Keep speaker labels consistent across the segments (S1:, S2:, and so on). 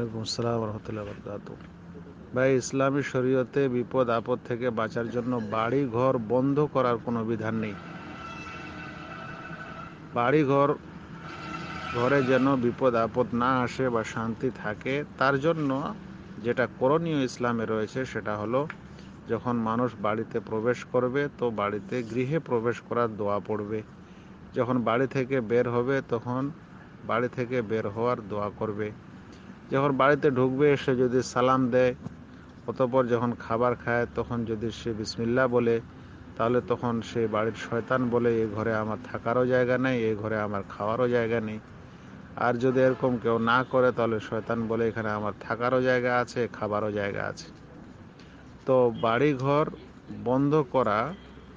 S1: ওয়ালাইকুম আসসালাম রহমতুল্লাহ বরকাত ভাই ইসলামী শরীয়তে বিপদ আপদ থেকে বাঁচার জন্য বাড়ি ঘর বন্ধ করার কোনো বিধান নেই বাড়ি ঘর ঘরে যেন বিপদ আপদ না আসে বা শান্তি থাকে তার জন্য যেটা করণীয় ইসলামে রয়েছে সেটা হলো যখন মানুষ বাড়িতে প্রবেশ করবে তো বাড়িতে গৃহে প্রবেশ করার দোয়া পড়বে যখন বাড়ি থেকে বের হবে তখন বাড়ি থেকে বের হওয়ার দোয়া করবে যখন বাড়িতে ঢুকবে সে যদি সালাম দেয় অতপর যখন খাবার খায় তখন যদি সে বিসমিল্লা বলে তাহলে তখন সে বাড়ির শয়তান বলে এ ঘরে আমার থাকারও জায়গা নেই এ ঘরে আমার খাওয়ারও জায়গা নেই আর যদি এরকম কেউ না করে তাহলে শয়তান বলে এখানে আমার থাকারও জায়গা আছে খাবারও জায়গা আছে তো বাড়ি ঘর বন্ধ করা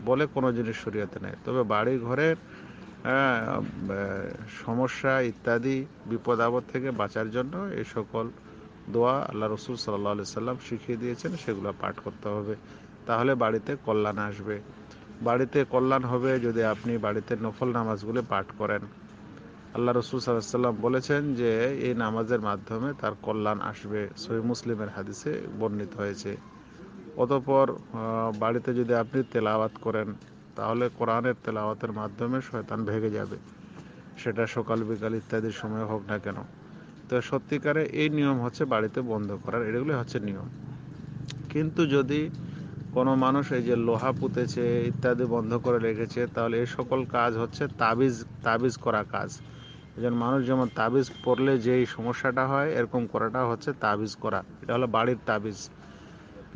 S1: বলে কোনো জিনিস শরীয়তে নেই তবে বাড়ি ঘরের হ্যাঁ, সমস্যা ইত্যাদি বিপদ আপদ থেকে বাঁচার জন্য এই সকল দোয়া আল্লাহ রসুল সাল্লা সাল্লাম শিখিয়ে দিয়েছেন সেগুলো পাঠ করতে হবে তাহলে বাড়িতে কল্যাণ আসবে বাড়িতে কল্যাণ হবে যদি আপনি বাড়িতে নফল নামাজগুলো পাঠ করেন আল্লাহ রসুল সাল্লাম বলেছেন যে এই নামাজের মাধ্যমে তার কল্যাণ আসবে সহি মুসলিমের হাদিসে বর্ণিত হয়েছে অতপর বাড়িতে যদি আপনি তেলাওয়াত করেন তাহলে কোরআনের তেলাওয়াতের মাধ্যমে শয়তান ভেঙে যাবে সেটা সকাল বিকাল ইত্যাদির সময় হোক না কেন তো সত্যিকারে এই নিয়ম হচ্ছে বাড়িতে বন্ধ করার এগুলি হচ্ছে নিয়ম কিন্তু যদি কোনো মানুষ এই যে লোহা পুঁতেছে ইত্যাদি বন্ধ করে রেখেছে তাহলে এই সকল কাজ হচ্ছে তাবিজ তাবিজ করা কাজ একজন মানুষ যেমন তাবিজ পড়লে যেই সমস্যাটা হয় এরকম করাটা হচ্ছে তাবিজ করা এটা হলো বাড়ির তাবিজ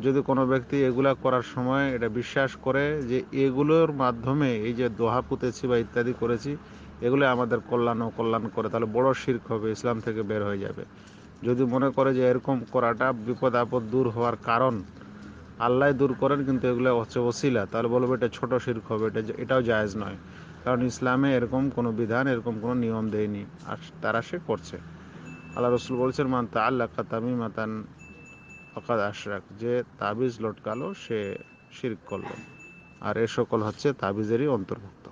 S1: যদি কোনো ব্যক্তি এগুলা করার সময় এটা বিশ্বাস করে যে এগুলোর মাধ্যমে এই যে দোহা পুঁতেছি বা ইত্যাদি করেছি এগুলো আমাদের কল্যাণ ও কল্যাণ করে তাহলে বড় শির্ক হবে ইসলাম থেকে বের হয়ে যাবে যদি মনে করে যে এরকম করাটা বিপদ আপদ দূর হওয়ার কারণ আল্লাহ দূর করেন কিন্তু এগুলো হচ্ছে ওসিলা তাহলে বলবো এটা ছোট শির্ক হবে এটা এটাও জায়েজ নয় কারণ ইসলামে এরকম কোনো বিধান এরকম কোনো নিয়ম দেয়নি আর তারা সে করছে আল্লাহ রসুল বলছেন মান তা আল্লাহ কাতামি মাতান ফকাদ আশরাক যে তাবিজ লটকালো সে শির করলো আর এ সকল হচ্ছে তাবিজেরই অন্তর্ভুক্ত